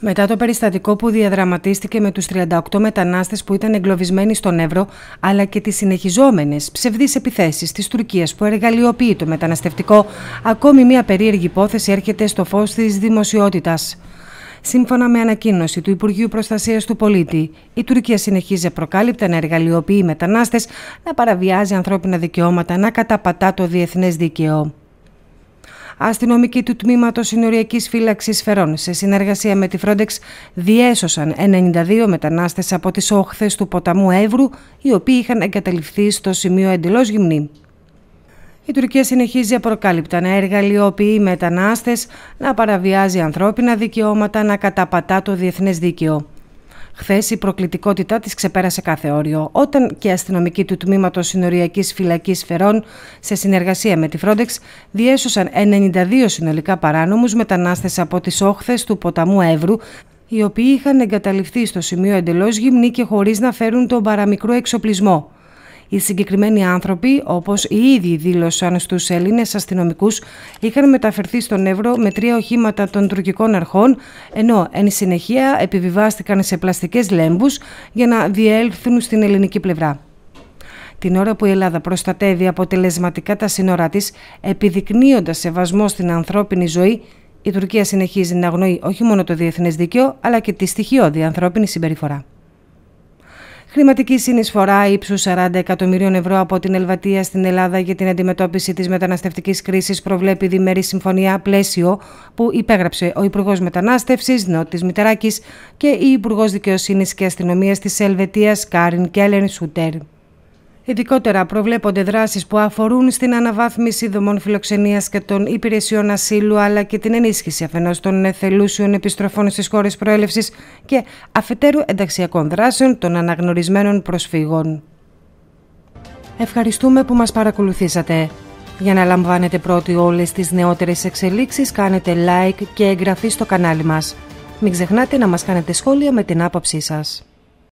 Μετά το περιστατικό που διαδραματίστηκε με τους 38 μετανάστες που ήταν εγκλωβισμένοι στον Εύρο, αλλά και τις συνεχιζόμενες ψευδείς επιθέσεις της Τουρκίας που εργαλειοποιεί το μεταναστευτικό, ακόμη μια περίεργη υπόθεση έρχεται στο φως της δημοσιότητας. Σύμφωνα με ανακοίνωση του Υπουργείου Προστασίας του Πολίτη, η Τουρκία συνεχίζει προκάλυπτα να εργαλειοποιεί μετανάστες, να παραβιάζει ανθρώπινα δικαιώματα, να καταπατά το διεθνές δίκαιο αστυνομικοί του τμήματος συνοριακής φύλαξης Φερών, σε συνεργασία με τη Frontex, διέσωσαν 92 μετανάστες από τις όχθες του ποταμού Εύρου, οι οποίοι είχαν εγκαταληφθεί στο σημείο εντελώς γυμνή. Η Τουρκία συνεχίζει απροκάλυπτα να εργαλειοποιεί μετανάστες, να παραβιάζει ανθρώπινα δικαιώματα, να καταπατά το διεθνές δίκαιο. Χθες η προκλητικότητά της ξεπέρασε κάθε όριο, όταν και αστυνομικοί του τμήματος Συνοριακής Φυλακής Φερών, σε συνεργασία με τη Frontex, διέσωσαν 92 συνολικά παράνομους μετανάστες από τις όχθες του ποταμού Εύρου, οι οποίοι είχαν εγκαταληφθεί στο σημείο εντελώς γυμνοί και χωρίς να φέρουν τον παραμικρό εξοπλισμό. Οι συγκεκριμένοι άνθρωποι, όπως οι ίδιοι δήλωσαν στους Έλληνες αστυνομικούς, είχαν μεταφερθεί στον Εύρο με τρία οχήματα των τουρκικών αρχών, ενώ εν συνεχεία επιβιβάστηκαν σε πλαστικές λέμπου για να διέλθουν στην ελληνική πλευρά. Την ώρα που η Ελλάδα προστατεύει αποτελεσματικά τα σύνορά της, επιδεικνύοντας σεβασμό στην ανθρώπινη ζωή, η Τουρκία συνεχίζει να αγνοεί όχι μόνο το διεθνές δίκαιο, αλλά και τη στοιχειώδη ανθρώπινη συμπεριφορά. Χρηματική συνεισφορά ύψους 40 εκατομμυρίων ευρώ από την Ελβατία στην Ελλάδα για την αντιμετώπιση της μεταναστευτικής κρίσης προβλέπει διμερή συμφωνία πλαίσιο που υπέγραψε ο Υπουργός Μετανάστευσης Νότης Μητεράκης και η Υπουργός Δικαιοσύνης και Αστυνομίας της Ελβετίας Κάριν Κέλεν Σουτέρ. Ειδικότερα προβλέπονται δράσεις που αφορούν στην αναβάθμιση δομών φιλοξενίας και των υπηρεσιών ασύλου, αλλά και την ενίσχυση αφενός των εθελούσιων επιστροφών στις χώρες προέλευσης και αφετέρου ενταξιακών δράσεων των αναγνωρισμένων προσφύγων. Ευχαριστούμε που μας παρακολουθήσατε. Για να λαμβάνετε πρώτοι όλες τις νεότερες εξελίξεις, κάνετε like και εγγραφή στο κανάλι μας. Μην ξεχνάτε να μας κάνετε σχόλια με την άποψή σας.